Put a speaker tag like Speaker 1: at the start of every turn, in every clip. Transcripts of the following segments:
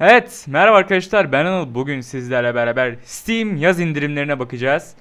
Speaker 1: Evet merhaba arkadaşlar ben Anıl bugün sizlerle beraber Steam yaz indirimlerine bakacağız.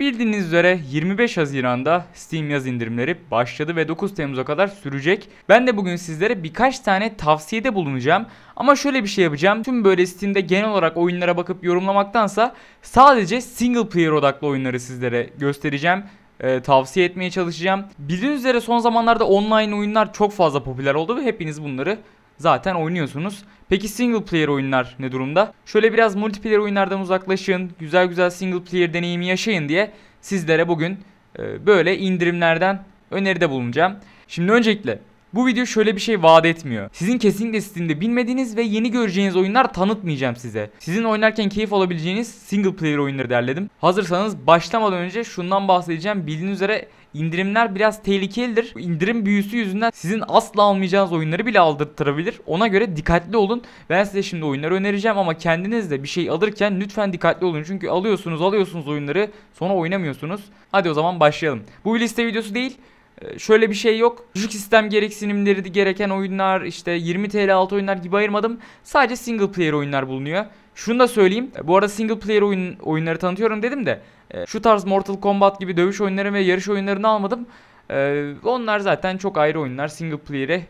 Speaker 1: Bildiğiniz üzere 25 Haziran'da Steam yaz indirimleri başladı ve 9 Temmuz'a kadar sürecek. Ben de bugün sizlere birkaç tane tavsiyede bulunacağım. Ama şöyle bir şey yapacağım. Tüm böyle Steam'de genel olarak oyunlara bakıp yorumlamaktansa sadece single player odaklı oyunları sizlere göstereceğim e, tavsiye etmeye çalışacağım. Bildiğiniz üzere son zamanlarda online oyunlar çok fazla popüler oldu ve hepiniz bunları zaten oynuyorsunuz. Peki single player oyunlar ne durumda? Şöyle biraz multiplayer oyunlardan uzaklaşın, güzel güzel single player deneyimi yaşayın diye sizlere bugün e, böyle indirimlerden öneride bulunacağım. Şimdi öncelikle bu video şöyle bir şey vaat etmiyor. Sizin kesinlikle sizinde bilmediğiniz ve yeni göreceğiniz oyunlar tanıtmayacağım size. Sizin oynarken keyif alabileceğiniz single player oyunları derledim. Hazırsanız başlamadan önce şundan bahsedeceğim. Bildiğiniz üzere İndirimler biraz tehlikelidir. İndirim büyüsü yüzünden sizin asla almayacağınız oyunları bile aldırtırabilir. Ona göre dikkatli olun. Ben size şimdi oyunları önereceğim ama kendiniz de bir şey alırken lütfen dikkatli olun. Çünkü alıyorsunuz alıyorsunuz oyunları sonra oynamıyorsunuz. Hadi o zaman başlayalım. Bu bir liste videosu değil ee, şöyle bir şey yok. Düşük sistem gereksinimleri gereken oyunlar işte 20 TL altı oyunlar gibi ayırmadım. Sadece single player oyunlar bulunuyor. Şunu da söyleyeyim. E, bu arada single player oyun, oyunları tanıtıyorum dedim de e, şu tarz Mortal Kombat gibi dövüş oyunları ve yarış oyunlarını almadım. E, onlar zaten çok ayrı oyunlar. Single player'e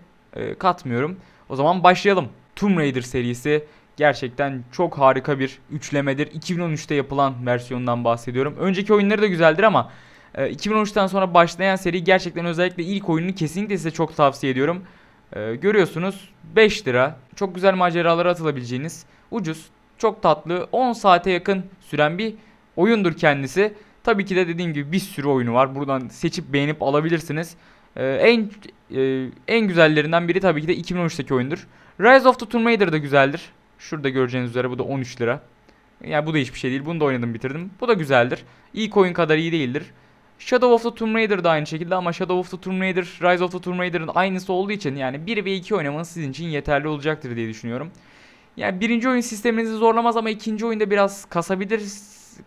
Speaker 1: katmıyorum. O zaman başlayalım. Tomb Raider serisi gerçekten çok harika bir üçlemedir. 2013'te yapılan versiyondan bahsediyorum. Önceki oyunları da güzeldir ama 2013'ten sonra başlayan seri gerçekten özellikle ilk oyununu kesinlikle size çok tavsiye ediyorum. Görüyorsunuz 5 lira çok güzel maceralara atılabileceğiniz ucuz çok tatlı 10 saate yakın süren bir oyundur kendisi. Tabii ki de dediğim gibi bir sürü oyunu var. Buradan seçip beğenip alabilirsiniz. Ee, en e, en güzellerinden biri tabii ki de 2013'teki oyundur. Rise of the Tomb Raider da güzeldir. Şurada göreceğiniz üzere bu da 13 lira. Yani bu da hiçbir şey değil. Bunu da oynadım bitirdim. Bu da güzeldir. İlk oyun kadar iyi değildir. Shadow of the Tomb Raider da aynı şekilde ama Shadow of the Tomb Raider, Rise of the Tomb Raider'ın aynısı olduğu için yani 1 ve 2 oynamanız sizin için yeterli olacaktır diye düşünüyorum. Yani birinci oyun sisteminizi zorlamaz ama ikinci oyunda biraz kasabilir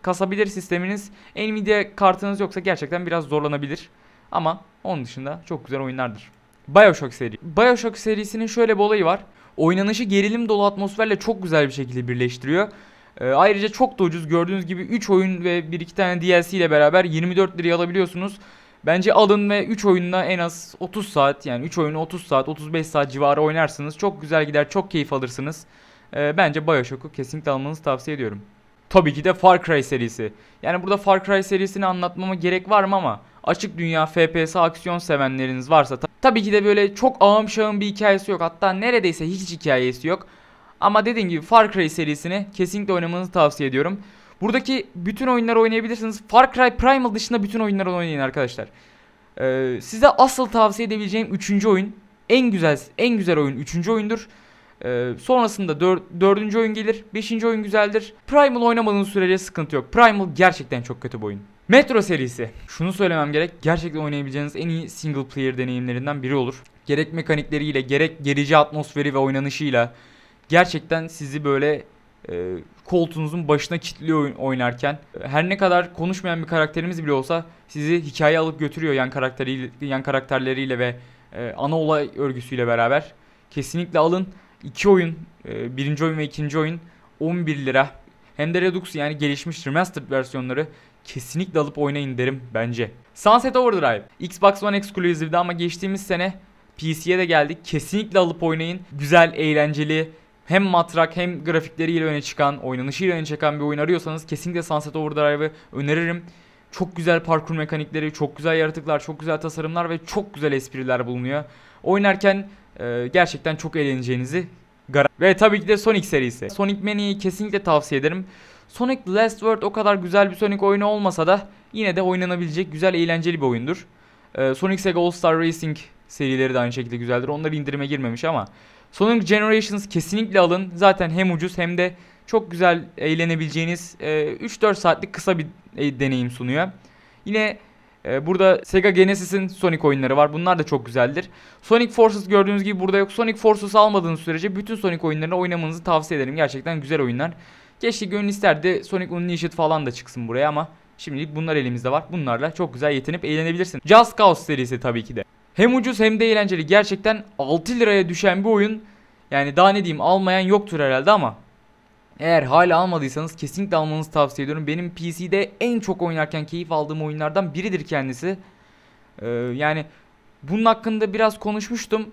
Speaker 1: kasabilir sisteminiz. Nvidia kartınız yoksa gerçekten biraz zorlanabilir. Ama onun dışında çok güzel oyunlardır. Bioshock seri. Bioshock serisinin şöyle bir olayı var. Oynanışı gerilim dolu atmosferle çok güzel bir şekilde birleştiriyor. E, ayrıca çok da ucuz. Gördüğünüz gibi 3 oyun ve 1-2 tane DLC ile beraber 24 liraya alabiliyorsunuz. Bence alın ve 3 oyunla en az 30 saat yani 3 oyunu 30 saat 35 saat civarı oynarsınız. Çok güzel gider çok keyif alırsınız. E, bence Bioshock'u kesinlikle almanızı tavsiye ediyorum. Tabii ki de Far Cry serisi. Yani burada Far Cry serisini anlatmama gerek var mı ama açık dünya FPS aksiyon sevenleriniz varsa ta tabii ki de böyle çok ağım şağım bir hikayesi yok. Hatta neredeyse hiç hikayesi yok. Ama dediğim gibi Far Cry serisini kesinlikle oynamanızı tavsiye ediyorum. Buradaki bütün oyunları oynayabilirsiniz. Far Cry Primal dışında bütün oyunları oynayın arkadaşlar. Ee, size asıl tavsiye edebileceğim 3. oyun en güzel en güzel oyun 3. oyundur. Ee, sonrasında dör, dördüncü oyun gelir. Beşinci oyun güzeldir. Primal oynamadığınız sürece sıkıntı yok. Primal gerçekten çok kötü bir oyun. Metro serisi. Şunu söylemem gerek. Gerçekten oynayabileceğiniz en iyi single player deneyimlerinden biri olur. Gerek mekanikleriyle gerek gerici atmosferi ve oynanışıyla gerçekten sizi böyle e, koltuğunuzun başına kilitliyor oynarken. Her ne kadar konuşmayan bir karakterimiz bile olsa sizi hikaye alıp götürüyor yan karakteri yan karakterleriyle ve e, ana olay örgüsüyle beraber. Kesinlikle alın. İki oyun, e, birinci oyun ve ikinci oyun 11 lira. Hem de Redux yani gelişmiş remastered versiyonları kesinlikle alıp oynayın derim bence. Sunset Overdrive. Xbox One Exclusive'di ama geçtiğimiz sene PC'ye de geldik. Kesinlikle alıp oynayın. Güzel, eğlenceli, hem matrak hem grafikleriyle öne çıkan, oynanışıyla öne çıkan bir oyun arıyorsanız kesinlikle Sunset Overdrive'ı öneririm. Çok güzel parkur mekanikleri, çok güzel yaratıklar, çok güzel tasarımlar ve çok güzel espriler bulunuyor. Oynarken e, gerçekten çok eğleneceğinizi garanti. Ve tabii ki de Sonic serisi. Sonic Mania'yı kesinlikle tavsiye ederim. Sonic Last Word o kadar güzel bir Sonic oyunu olmasa da yine de oynanabilecek güzel eğlenceli bir oyundur. E, Sonic Sega All Star Racing serileri de aynı şekilde güzeldir. Onlar indirime girmemiş ama Sonic Generations kesinlikle alın. Zaten hem ucuz hem de çok güzel eğlenebileceğiniz e, 3-4 saatlik kısa bir e, deneyim sunuyor. Yine ee, burada Sega Genesis'in Sonic oyunları var. Bunlar da çok güzeldir. Sonic Forces gördüğünüz gibi burada yok. Sonic Forces almadığınız sürece bütün Sonic oyunlarını oynamanızı tavsiye ederim. Gerçekten güzel oyunlar. Keşke gönül isterdi Sonic Unleashed falan da çıksın buraya ama şimdilik bunlar elimizde var. Bunlarla çok güzel yetinip eğlenebilirsin. Just Cause serisi tabii ki de. Hem ucuz hem de eğlenceli. Gerçekten 6 liraya düşen bir oyun. Yani daha ne diyeyim almayan yoktur herhalde ama eğer hala almadıysanız kesinlikle almanızı tavsiye ediyorum. Benim PC'de en çok oynarken keyif aldığım oyunlardan biridir kendisi. Ee, yani bunun hakkında biraz konuşmuştum.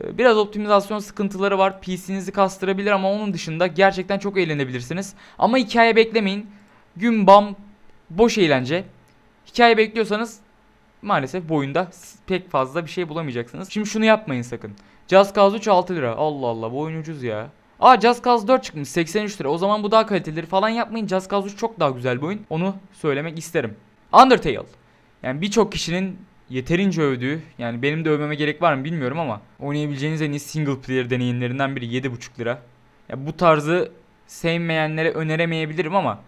Speaker 1: Ee, biraz optimizasyon sıkıntıları var. PC'nizi kastırabilir ama onun dışında gerçekten çok eğlenebilirsiniz. Ama hikaye beklemeyin. Gün bam boş eğlence. Hikaye bekliyorsanız maalesef boyunda pek fazla bir şey bulamayacaksınız. Şimdi şunu yapmayın sakın. Just Cause 3 6 lira. Allah Allah bu oyun ucuz ya. Aa Just Cause 4 çıkmış 83 lira. O zaman bu daha kalitelidir falan yapmayın. Just Cause 3 çok daha güzel bir oyun. Onu söylemek isterim. Undertale. Yani birçok kişinin yeterince övdüğü yani benim de övmeme gerek var mı bilmiyorum ama oynayabileceğiniz en iyi single player deneyimlerinden biri 7.5 lira. Ya bu tarzı sevmeyenlere öneremeyebilirim ama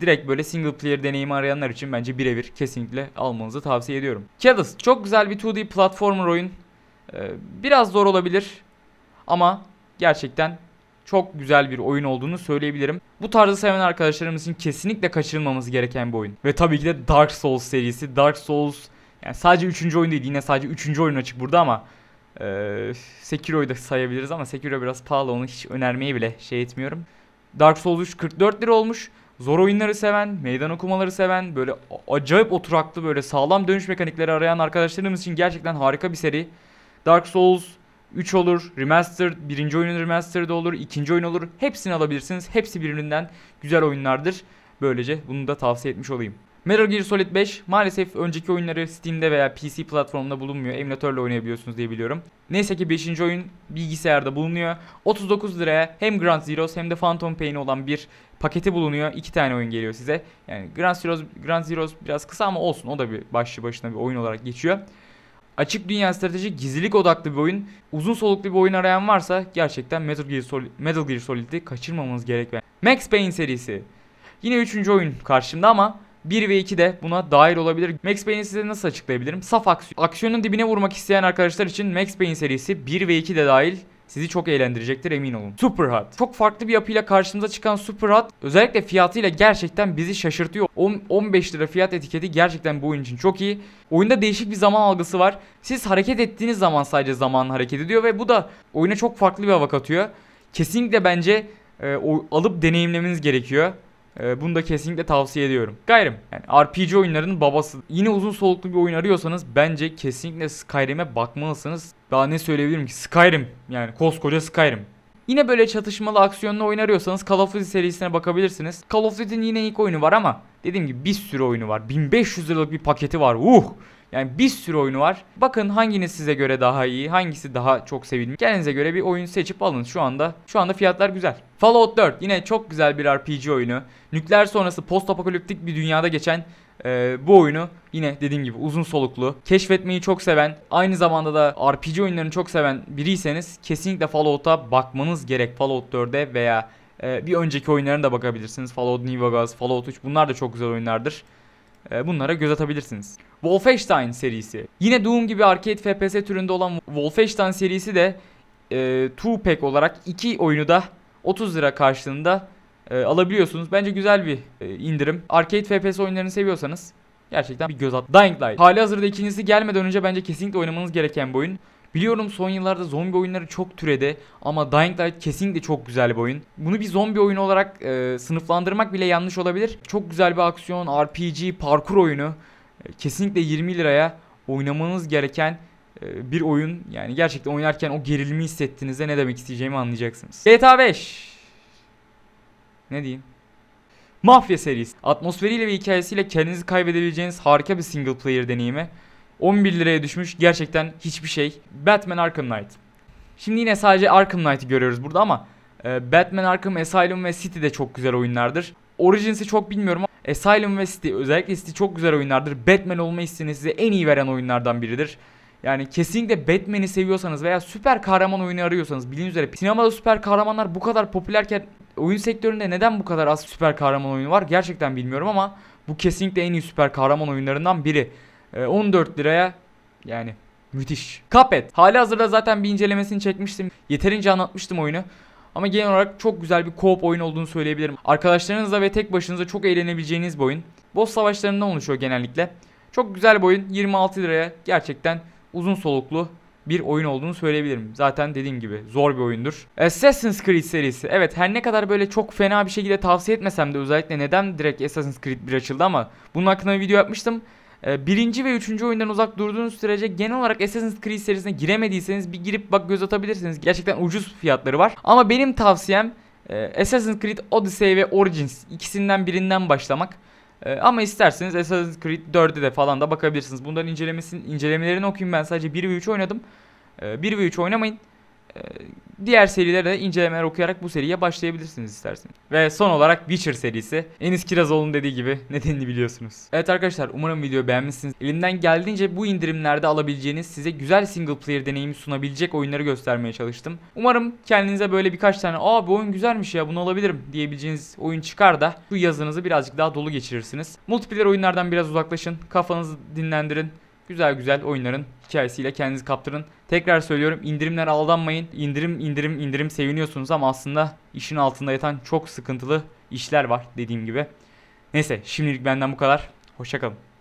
Speaker 1: direkt böyle single player deneyimi arayanlar için bence birebir kesinlikle almanızı tavsiye ediyorum. Cadus çok güzel bir 2D platformer oyun. Ee, biraz zor olabilir ama gerçekten çok güzel bir oyun olduğunu söyleyebilirim. Bu tarzı seven arkadaşlarımız için kesinlikle kaçırılmamız gereken bir oyun. Ve tabii ki de Dark Souls serisi. Dark Souls yani sadece 3. oyun değil yine sadece 3. oyun açık burada ama e, Sekiro'yu da sayabiliriz ama Sekiro biraz pahalı onu hiç önermeyi bile şey etmiyorum. Dark Souls 3 44 lira olmuş. Zor oyunları seven, meydan okumaları seven, böyle acayip oturaklı böyle sağlam dönüş mekanikleri arayan arkadaşlarımız için gerçekten harika bir seri. Dark Souls 3 olur, remaster, birinci oyunun remastered olur, ikinci oyun olur. Hepsini alabilirsiniz. Hepsi birbirinden güzel oyunlardır. Böylece bunu da tavsiye etmiş olayım. Metal Gear Solid 5 maalesef önceki oyunları Steam'de veya PC platformunda bulunmuyor. Emülatörle oynayabiliyorsunuz diye biliyorum. Neyse ki 5. oyun bilgisayarda bulunuyor. 39 liraya hem Grand Zeroes hem de Phantom Pain olan bir paketi bulunuyor. İki tane oyun geliyor size. Yani Grand Zeroes, Grand Zeroes biraz kısa ama olsun. O da bir başlı başına bir oyun olarak geçiyor. Açık dünya strateji gizlilik odaklı bir oyun. Uzun soluklu bir oyun arayan varsa gerçekten Metal Gear, Solid, Metal Gear Solid'i kaçırmamamız gerekli. Max Payne serisi. Yine 3. oyun karşımda ama 1 ve 2 de buna dahil olabilir. Max Payne'i size nasıl açıklayabilirim? Saf aksiyon. Aksiyonun dibine vurmak isteyen arkadaşlar için Max Payne serisi 1 ve 2 de dahil sizi çok eğlendirecektir emin olun. Super Hut. Çok farklı bir yapıyla karşımıza çıkan Super Hut özellikle fiyatıyla gerçekten bizi şaşırtıyor. 10, 15 lira fiyat etiketi gerçekten bu oyun için çok iyi. Oyunda değişik bir zaman algısı var. Siz hareket ettiğiniz zaman sadece zaman hareket ediyor ve bu da oyuna çok farklı bir hava katıyor. Kesinlikle bence e, o, alıp deneyimlemeniz gerekiyor. E, bunu da kesinlikle tavsiye ediyorum. Gayrım yani RPG oyunlarının babası. Yine uzun soluklu bir oyun arıyorsanız bence kesinlikle Skyrim'e bakmalısınız. Daha ne söyleyebilirim ki? Skyrim. Yani koskoca Skyrim. Yine böyle çatışmalı aksiyonlu oyun arıyorsanız Call of Duty serisine bakabilirsiniz. Call of Duty'nin yine ilk oyunu var ama dediğim gibi bir sürü oyunu var. 1500 liralık bir paketi var. Uh! Yani bir sürü oyunu var. Bakın hanginiz size göre daha iyi, hangisi daha çok sevilmiş. Kendinize göre bir oyun seçip alın şu anda. Şu anda fiyatlar güzel. Fallout 4 yine çok güzel bir RPG oyunu. Nükleer sonrası post apokaliptik bir dünyada geçen ee, bu oyunu yine dediğim gibi uzun soluklu, keşfetmeyi çok seven, aynı zamanda da RPG oyunlarını çok seven biriyseniz kesinlikle Fallout'a bakmanız gerek. Fallout 4'e veya e, bir önceki oyunlarına da bakabilirsiniz. Fallout New Vegas, Fallout 3 bunlar da çok güzel oyunlardır. E, bunlara göz atabilirsiniz. Wolfenstein serisi. Yine Doom gibi arcade FPS türünde olan Wolfenstein serisi de e, 2-pack olarak iki oyunu da 30 lira karşılığında e, alabiliyorsunuz. Bence güzel bir e, indirim. Arcade FPS oyunlarını seviyorsanız gerçekten bir göz at. Dying Light. Hali hazırda ikincisi gelmeden önce bence kesinlikle oynamanız gereken bir oyun. Biliyorum son yıllarda zombi oyunları çok türedi ama Dying Light kesinlikle çok güzel bir oyun. Bunu bir zombi oyunu olarak e, sınıflandırmak bile yanlış olabilir. Çok güzel bir aksiyon, RPG, parkur oyunu. E, kesinlikle 20 liraya oynamanız gereken e, bir oyun. Yani gerçekten oynarken o gerilimi hissettiğinizde ne demek isteyeceğimi anlayacaksınız. GTA 5 ne diyeyim? Mafya serisi. Atmosferiyle ve hikayesiyle kendinizi kaybedebileceğiniz harika bir single player deneyimi. 11 liraya düşmüş gerçekten hiçbir şey. Batman Arkham Knight. Şimdi yine sadece Arkham Knight'ı görüyoruz burada ama e, Batman Arkham Asylum ve City de çok güzel oyunlardır. Origins'i çok bilmiyorum ama Asylum ve City özellikle City çok güzel oyunlardır. Batman olma hissini size en iyi veren oyunlardan biridir. Yani kesinlikle Batman'i seviyorsanız veya süper kahraman oyunu arıyorsanız bilin üzere sinemada süper kahramanlar bu kadar popülerken oyun sektöründe neden bu kadar az süper kahraman oyunu var gerçekten bilmiyorum ama bu kesinlikle en iyi süper kahraman oyunlarından biri. E, ee, 14 liraya yani müthiş. Kapet. Hali hazırda zaten bir incelemesini çekmiştim. Yeterince anlatmıştım oyunu. Ama genel olarak çok güzel bir co-op oyun olduğunu söyleyebilirim. Arkadaşlarınızla ve tek başınıza çok eğlenebileceğiniz bir oyun. Boss savaşlarında oluşuyor genellikle. Çok güzel bir oyun. 26 liraya gerçekten uzun soluklu bir oyun olduğunu söyleyebilirim. Zaten dediğim gibi zor bir oyundur. Assassin's Creed serisi. Evet her ne kadar böyle çok fena bir şekilde tavsiye etmesem de özellikle neden direkt Assassin's Creed 1 açıldı ama bunun hakkında bir video yapmıştım. Ee, birinci ve üçüncü oyundan uzak durduğunuz sürece genel olarak Assassin's Creed serisine giremediyseniz bir girip bak göz atabilirsiniz. Gerçekten ucuz fiyatları var. Ama benim tavsiyem e, Assassin's Creed Odyssey ve Origins ikisinden birinden başlamak. Ee, ama isterseniz Assassin's Creed 4'e de falan da bakabilirsiniz. Bunların incelemesini, incelemelerini okuyayım ben sadece 1 ve 3 oynadım. 1 ee, ve 3 oynamayın. Ee, diğer serileri de incelemeler okuyarak bu seriye başlayabilirsiniz isterseniz. Ve son olarak Witcher serisi. Enis Kirazoğlu'nun dediği gibi nedenini biliyorsunuz. Evet arkadaşlar umarım videoyu beğenmişsiniz. Elimden geldiğince bu indirimlerde alabileceğiniz size güzel single player deneyimi sunabilecek oyunları göstermeye çalıştım. Umarım kendinize böyle birkaç tane aa bu oyun güzelmiş ya bunu alabilirim diyebileceğiniz oyun çıkar da şu yazınızı birazcık daha dolu geçirirsiniz. Multiplayer oyunlardan biraz uzaklaşın. Kafanızı dinlendirin. Güzel güzel oyunların hikayesiyle kendinizi kaptırın. Tekrar söylüyorum indirimler aldanmayın. İndirim indirim indirim seviniyorsunuz ama aslında işin altında yatan çok sıkıntılı işler var dediğim gibi. Neyse şimdilik benden bu kadar. Hoşçakalın.